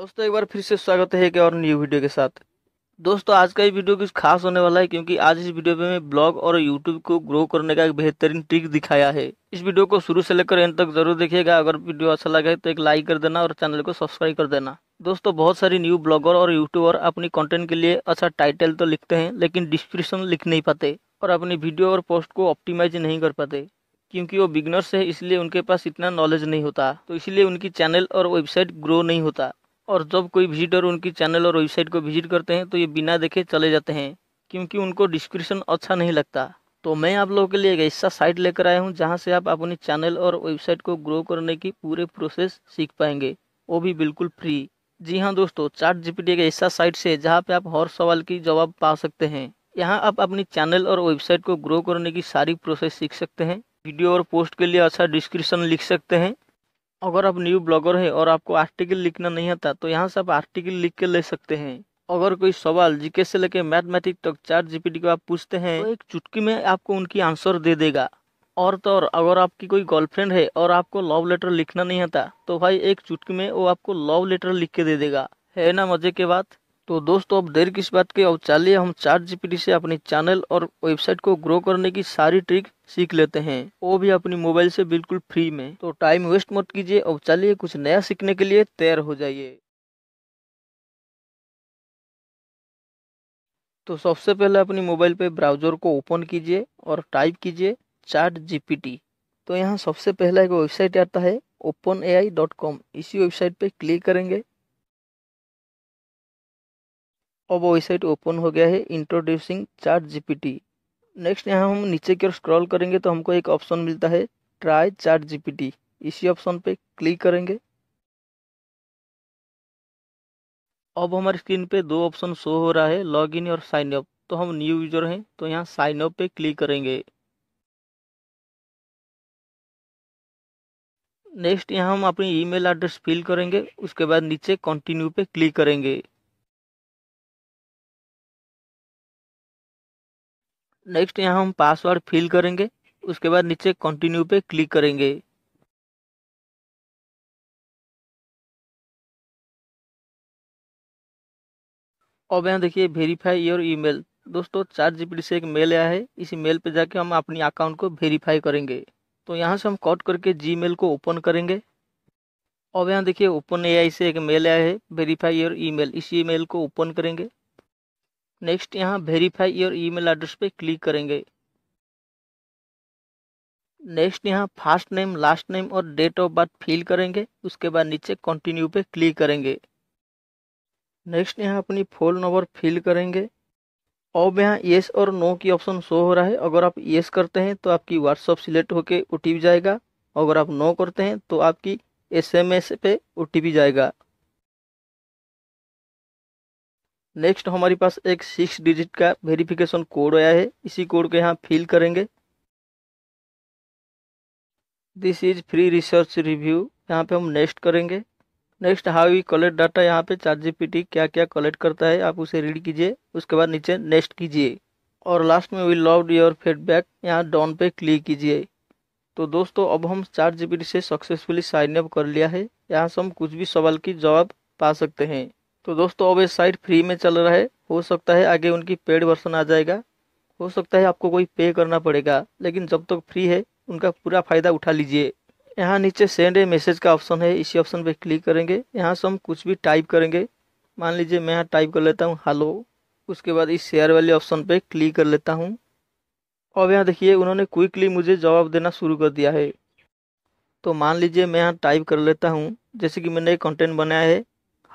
दोस्तों एक बार फिर से स्वागत है एक और न्यू वीडियो के साथ दोस्तों आज का ये वीडियो कुछ खास होने वाला है क्योंकि आज इस वीडियो में मैं ब्लॉग और यूट्यूब को ग्रो करने का एक बेहतरीन ट्रिक दिखाया है इस वीडियो को शुरू से लेकर एंड तक जरूर देखिएगा अगर वीडियो अच्छा लगे तो एक लाइक कर देना और चैनल को सब्सक्राइब कर देना दोस्तों बहुत सारी न्यू ब्लॉगर और यूट्यूबर अपनी कंटेंट के लिए अच्छा टाइटल तो लिखते हैं लेकिन डिस्क्रिप्शन लिख नहीं पाते और अपनी वीडियो और पोस्ट को ऑप्टिमाइज नहीं कर पाते क्योंकि वो बिगनर्स है इसलिए उनके पास इतना नॉलेज नहीं होता तो इसलिए उनकी चैनल और वेबसाइट ग्रो नहीं होता और जब कोई विजिटर उनकी चैनल और वेबसाइट को विजिट करते हैं तो ये बिना देखे चले जाते हैं क्योंकि उनको डिस्क्रिप्शन अच्छा नहीं लगता तो मैं आप लोगों के लिए एक ऐसा साइट लेकर आया हूँ जहाँ से आप अपनी चैनल और वेबसाइट को ग्रो करने की पूरे प्रोसेस सीख पाएंगे वो भी बिल्कुल फ्री जी हाँ दोस्तों चार्ट जीपीटी एक ऐसा साइट से जहाँ पे आप हर सवाल की जवाब पा सकते हैं यहाँ आप अपनी चैनल और वेबसाइट को ग्रो करने की सारी प्रोसेस सीख सकते हैं वीडियो और पोस्ट के लिए अच्छा डिस्क्रिप्शन लिख सकते हैं अगर आप न्यू ब्लॉगर हैं और आपको आर्टिकल लिखना नहीं आता तो यहाँ से आप आर्टिकल लिख के ले सकते हैं अगर कोई सवाल जीके से लेके मैथमेटिक तक तो चार जीपीटी को आप पूछते हैं तो एक चुटकी में आपको उनकी आंसर दे देगा और तो और अगर आपकी कोई गर्लफ्रेंड है और आपको लव लेटर लिखना नहीं आता तो भाई एक चुटकी में वो आपको लव लेटर लिख के दे देगा है ना मजे के बाद तो दोस्तों अब देर किस बात के अब चलिए हम चार जीपीटी से अपने चैनल और वेबसाइट को ग्रो करने की सारी ट्रिक सीख लेते हैं वो भी अपनी मोबाइल से बिल्कुल फ्री में तो टाइम वेस्ट मत कीजिए और चलिए कुछ नया सीखने के लिए तैयार हो जाइए तो सबसे पहले अपनी मोबाइल पे ब्राउजर को ओपन कीजिए और टाइप कीजिए चार्ट जीपीटी तो यहाँ सबसे पहला एक वेबसाइट आता है open A I dot com इसी वेबसाइट पे क्लिक करेंगे अब वेबसाइट ओपन हो गया है इंट्रोड्यूसिंग चार्ट जीपीटी नेक्स्ट यहाँ हम नीचे की ओर स्क्रॉल करेंगे तो हमको एक ऑप्शन मिलता है ट्राई चार्ट जीपीटी इसी ऑप्शन पे क्लिक करेंगे अब हमारी स्क्रीन पे दो ऑप्शन शो हो रहा है लॉगिन और साइन अप तो हम न्यू यूजर हैं तो यहाँ साइन अप पे क्लिक करेंगे नेक्स्ट यहाँ हम अपनी ईमेल एड्रेस फिल करेंगे उसके बाद नीचे कंटिन्यू पे क्लिक करेंगे नेक्स्ट यहाँ हम पासवर्ड फिल करेंगे उसके बाद नीचे कंटिन्यू पे क्लिक करेंगे अब यहाँ देखिए वेरीफाई योर ईमेल दोस्तों चार जीपीटी से एक मेल आया है इस मेल पे जाके हम अपनी अकाउंट को वेरीफाई करेंगे तो यहाँ से हम कॉट करके मेल को ओपन करेंगे अब यहाँ देखिए ओपन आई से एक मेल आया है वेरीफाई योर ईमेल इस ईमेल को ओपन करेंगे नेक्स्ट यहाँ वेरीफाई योर ईमेल एड्रेस पे क्लिक करेंगे नेक्स्ट यहाँ फर्स्ट नेम लास्ट नेम और डेट ऑफ बर्थ फिल करेंगे उसके बाद नीचे कंटिन्यू पे क्लिक करेंगे नेक्स्ट यहाँ अपनी फ़ोन नंबर फिल करेंगे अब यहाँ येस और नो की ऑप्शन शो हो रहा है अगर आप येस करते हैं तो आपकी व्हाट्सअप सिलेक्ट होकर ओ जाएगा अगर आप नो करते हैं तो आपकी एस एम एस पे ओ जाएगा नेक्स्ट हमारे पास एक सिक्स डिजिट का वेरिफिकेशन कोड आया है इसी कोड को यहाँ फिल करेंगे this is free research review यहाँ पे हम नेक्स्ट करेंगे next how you collect data यहाँ पे चार जी क्या क्या कलेक्ट करता है आप उसे रीड कीजिए उसके बाद नीचे नेक्स्ट कीजिए और लास्ट में वी लव योर फीडबैक यहाँ डाउन पे क्लिक कीजिए तो दोस्तों अब हम चार जी से सक्सेसफुली साइन अप कर लिया है यहाँ से हम कुछ भी सवाल की जवाब पा सकते हैं तो दोस्तों अब ये साइट फ्री में चल रहा है हो सकता है आगे उनकी पेड वर्सन आ जाएगा हो सकता है आपको कोई पे करना पड़ेगा लेकिन जब तक तो फ्री है उनका पूरा फ़ायदा उठा लीजिए यहाँ नीचे सेंड ए मैसेज का ऑप्शन है इसी ऑप्शन पर क्लिक करेंगे यहाँ से हम कुछ भी टाइप करेंगे मान लीजिए मैं यहाँ टाइप कर लेता हूँ हेलो उसके बाद इस शेयर वाले ऑप्शन पर क्लिक कर लेता हूँ अब यहाँ देखिए उन्होंने क्विकली मुझे जवाब देना शुरू कर दिया है तो मान लीजिए मैं यहाँ टाइप कर लेता हूँ जैसे कि मैंने एक कंटेंट बनाया है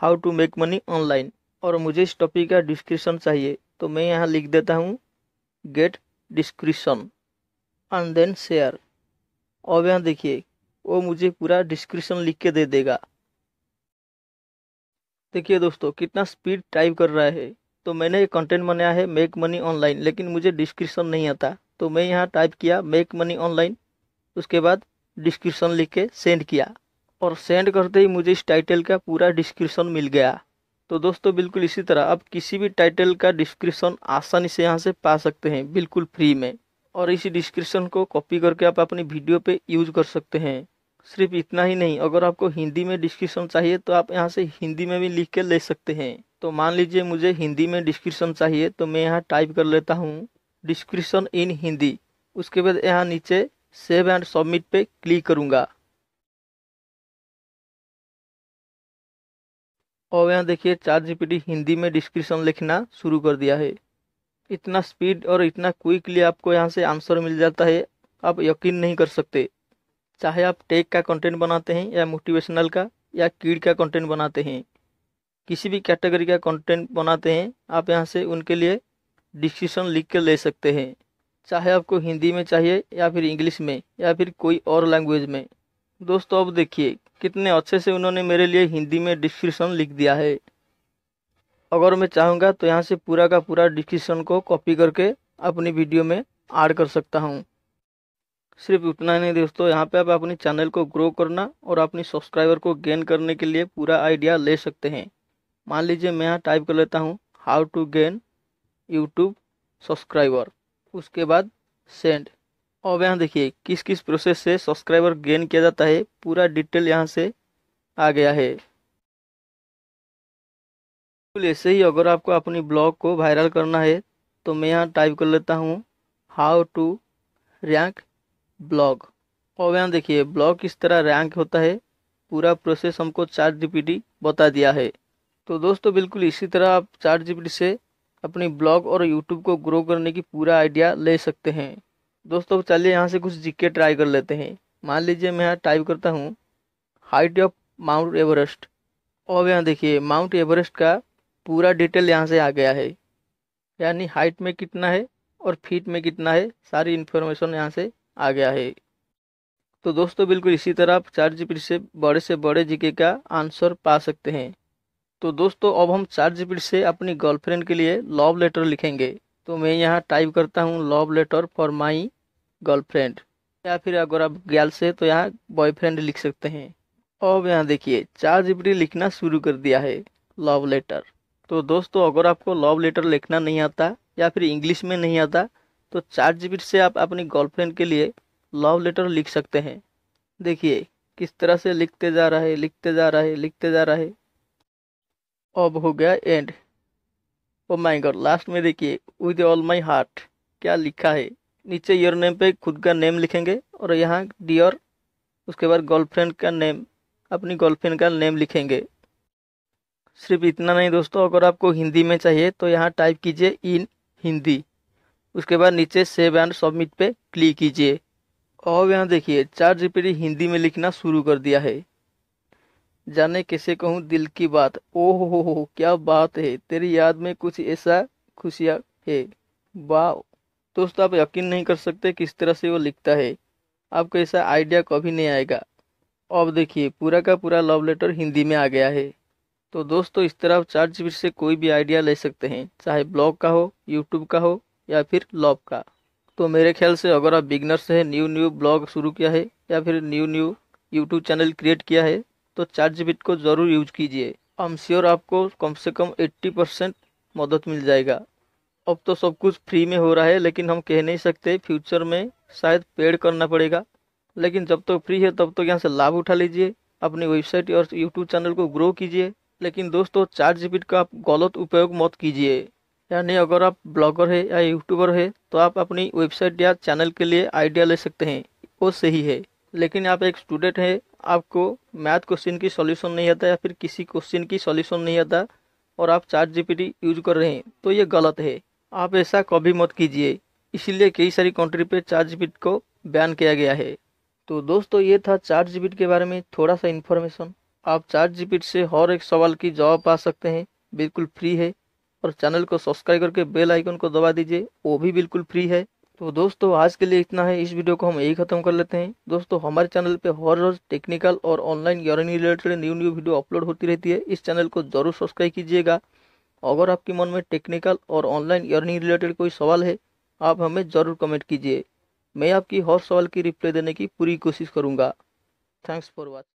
how to make money online और मुझे इस टॉपिक का डिस्क्रिप्शन चाहिए तो मैं यहाँ लिख देता हूँ get description and then share और यहाँ देखिए वो मुझे पूरा डिस्क्रिप्शन लिख के दे देगा देखिए दोस्तों कितना स्पीड टाइप कर रहा है तो मैंने ये कंटेंट बनाया है मेक मनी ऑनलाइन लेकिन मुझे डिस्क्रिप्शन नहीं आता तो मैं यहाँ टाइप किया मेक मनी ऑनलाइन उसके बाद डिस्क्रिप्शन लिख के सेंड किया और सेंड करते ही मुझे इस टाइटल का पूरा डिस्क्रिप्शन मिल गया तो दोस्तों बिल्कुल इसी तरह आप किसी भी टाइटल का डिस्क्रिप्शन आसानी से यहाँ से पा सकते हैं बिल्कुल फ्री में और इसी डिस्क्रिप्शन को कॉपी करके आप अपनी वीडियो पे यूज कर सकते हैं सिर्फ इतना ही नहीं अगर आपको हिंदी में डिस्क्रिप्शन चाहिए तो आप यहाँ से हिंदी में भी लिख के ले सकते हैं तो मान लीजिए मुझे हिंदी में डिस्क्रिप्शन चाहिए तो मैं यहाँ टाइप कर लेता हूँ डिस्क्रिप्शन इन हिंदी उसके बाद यहाँ नीचे सेव एंड सबमिट पे क्लिक करूँगा और यहाँ देखिए चार जी हिंदी में डिस्क्रिप्शन लिखना शुरू कर दिया है इतना स्पीड और इतना क्विकली आपको यहाँ से आंसर मिल जाता है आप यकीन नहीं कर सकते चाहे आप टेक का कंटेंट बनाते हैं या मोटिवेशनल का या कीड का कंटेंट बनाते हैं किसी भी कैटेगरी का कंटेंट बनाते हैं आप यहाँ से उनके लिए डिस्क्रिप्शन लिख कर ले सकते हैं चाहे आपको हिंदी में चाहिए या फिर इंग्लिश में या फिर कोई और लैंग्वेज में दोस्तों अब देखिए कितने अच्छे से उन्होंने मेरे लिए हिंदी में डिस्क्रिप्शन लिख दिया है अगर मैं चाहूँगा तो यहाँ से पूरा का पूरा डिस्क्रिप्शन को कॉपी करके अपनी वीडियो में ऐड कर सकता हूँ सिर्फ उतना ही नहीं दोस्तों यहाँ पे आप अपने चैनल को ग्रो करना और अपनी सब्सक्राइबर को गेन करने के लिए पूरा आइडिया ले सकते हैं मान लीजिए मैं यहाँ टाइप कर लेता हूँ how to gain YouTube subscriber उसके बाद सेंड अब यहाँ देखिए किस किस प्रोसेस से सब्सक्राइबर गेन किया जाता है पूरा डिटेल यहाँ से आ गया है बिल्कुल ऐसे ही अगर आपको अपनी ब्लॉग को वायरल करना है तो मैं यहाँ टाइप कर लेता हूँ हाउ टू रैंक ब्लॉग और यहाँ देखिए ब्लॉग किस तरह रैंक होता है पूरा प्रोसेस हमको चार जीपीटी बता दिया है तो दोस्तों बिल्कुल इसी तरह आप चार जीपीटी से अपनी ब्लॉग और यूट्यूब को ग्रो करने की पूरा आइडिया ले सकते हैं दोस्तों चलिए यहाँ से कुछ जिक्के ट्राई कर लेते हैं मान लीजिए मैं यहाँ टाइप करता हूँ हाइट ऑफ माउंट एवरेस्ट और यहाँ देखिए माउंट एवरेस्ट का पूरा डिटेल यहाँ से आ गया है यानी हाइट में कितना है और फीट में कितना है सारी इन्फॉर्मेशन यहाँ से आ गया है तो दोस्तों बिल्कुल इसी तरह आप चार जी से बड़े से बड़े जीके का आंसर पा सकते हैं तो दोस्तों अब हम चार जी से अपनी गर्लफ्रेंड के लिए लव लेटर लिखेंगे तो मैं यहाँ टाइप करता हूँ love letter for my girlfriend या फिर अगर आप गर्ल्स से तो यहाँ बॉयफ्रेंड लिख सकते हैं अब यहाँ देखिए चार जीपी लिखना शुरू कर दिया है लव लेटर तो दोस्तों अगर आपको लव लेटर लिखना नहीं आता या फिर इंग्लिश में नहीं आता तो चार जी से आप अपनी गर्लफ्रेंड के लिए लव लेटर लिख सकते हैं देखिए किस तरह से लिखते जा रहा है लिखते जा रहा है लिखते जा रहा है अब हो गया and oh my god last में देखिए विद ऑल माय हार्ट क्या लिखा है नीचे योर नेम पे खुद का नेम लिखेंगे और यहाँ डियर उसके बाद गर्लफ्रेंड का नेम अपनी गर्लफ्रेंड का नेम लिखेंगे सिर्फ इतना नहीं दोस्तों अगर आपको हिंदी में चाहिए तो यहाँ टाइप कीजिए इन हिंदी उसके बाद नीचे सेव एंड सबमिट पे क्लिक कीजिए और यहाँ देखिए चार जी हिंदी में लिखना शुरू कर दिया है जाने किसे कहूँ दिल की बात ओह हो हो क्या बात है तेरी याद में कुछ ऐसा खुशियाँ है वाह दोस्त आप यकीन नहीं कर सकते किस तरह से वो लिखता है आपको ऐसा आइडिया कभी नहीं आएगा अब देखिए पूरा का पूरा लव लेटर हिंदी में आ गया है तो दोस्तों इस तरह आप चार जी से कोई भी आइडिया ले सकते हैं चाहे ब्लॉग का हो यूट्यूब का हो या फिर लॉब का तो मेरे ख्याल से अगर आप बिगनर्स हैं न्यू न्यू ब्लॉग शुरू किया है या फिर new new YouTube channel create किया है तो चार जी को ज़रूर यूज कीजिए आई एम श्योर आपको कम से कम एट्टी परसेंट मदद मिल जाएगा अब तो सब कुछ फ्री में हो रहा है लेकिन हम कह नहीं सकते फ्यूचर में शायद पेड करना पड़ेगा लेकिन जब तक तो फ्री है तब तक तो यहाँ से लाभ उठा लीजिए अपनी वेबसाइट और यूट्यूब चैनल को ग्रो कीजिए लेकिन दोस्तों चार जी का आप गलत उपयोग मत कीजिए यानी अगर आप ब्लॉगर है या यूट्यूबर है तो आप अपनी वेबसाइट या चैनल के लिए आइडिया ले सकते हैं वो सही है लेकिन आप एक स्टूडेंट हैं आपको मैथ क्वेश्चन की सॉल्यूशन नहीं आता या फिर किसी क्वेश्चन की सॉल्यूशन नहीं आता और आप चार जीपीटी यूज कर रहे हैं तो ये गलत है आप ऐसा कभी मत कीजिए इसीलिए कई सारी कंट्री पे चार जीपीटी को बैन किया गया है तो दोस्तों ये था चार जीपीटी के बारे में थोड़ा सा इन्फॉर्मेशन आप चार जीपीटी से हर एक सवाल की जवाब पा सकते हैं बिल्कुल फ्री है और चैनल को सब्सक्राइब करके बेल आइकन को दबा दीजिए वो भी बिल्कुल फ्री है तो दोस्तों आज के लिए इतना है इस वीडियो को हम यही खत्म कर लेते हैं दोस्तों हमारे चैनल पे हर रोज टेक्निकल और ऑनलाइन यूरनी related new new video upload होती रहती है इस चैनल को जरूर सब्सक्राइब कीजिएगा अगर आपके मन में टेक्निकल और ऑनलाइन यर्निंग रिलेटेड कोई सवाल है आप हमें ज़रूर कमेंट कीजिए मैं आपकी हर सवाल की रिप्लाई देने की पूरी कोशिश करूँगा थैंक्स फॉर वॉच